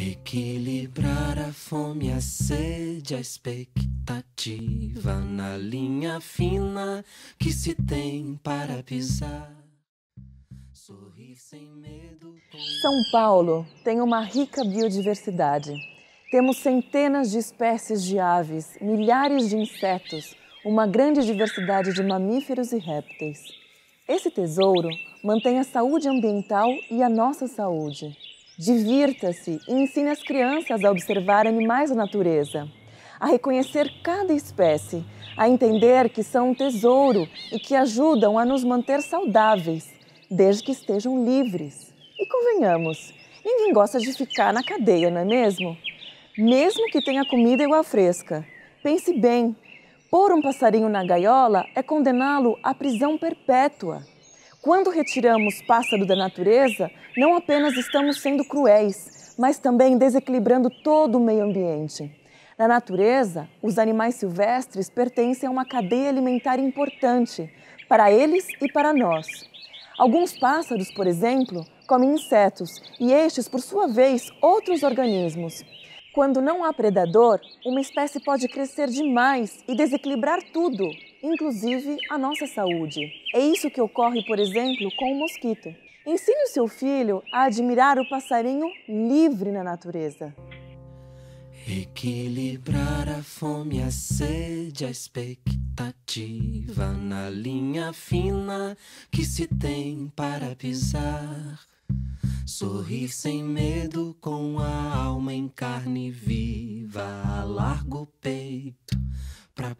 Equilibrar a fome, a sede, a expectativa na linha fina que se tem para pisar. Sorrir sem medo. São Paulo tem uma rica biodiversidade. Temos centenas de espécies de aves, milhares de insetos, uma grande diversidade de mamíferos e répteis. Esse tesouro mantém a saúde ambiental e a nossa saúde. Divirta-se e ensine as crianças a observar animais da natureza, a reconhecer cada espécie, a entender que são um tesouro e que ajudam a nos manter saudáveis, desde que estejam livres. E convenhamos, ninguém gosta de ficar na cadeia, não é mesmo? Mesmo que tenha comida igual fresca. Pense bem: pôr um passarinho na gaiola é condená-lo à prisão perpétua. Quando retiramos pássaro da natureza, não apenas estamos sendo cruéis, mas também desequilibrando todo o meio ambiente. Na natureza, os animais silvestres pertencem a uma cadeia alimentar importante para eles e para nós. Alguns pássaros, por exemplo, comem insetos e estes, por sua vez, outros organismos. Quando não há predador, uma espécie pode crescer demais e desequilibrar tudo, inclusive a nossa saúde. É isso que ocorre, por exemplo, com o mosquito. Ensine o seu filho a admirar o passarinho livre na natureza. Equilibrar a fome, a sede, a expectativa na linha fina que se tem para pisar. Sorrir sem medo, com a alma em carne viva, alarga o peito pra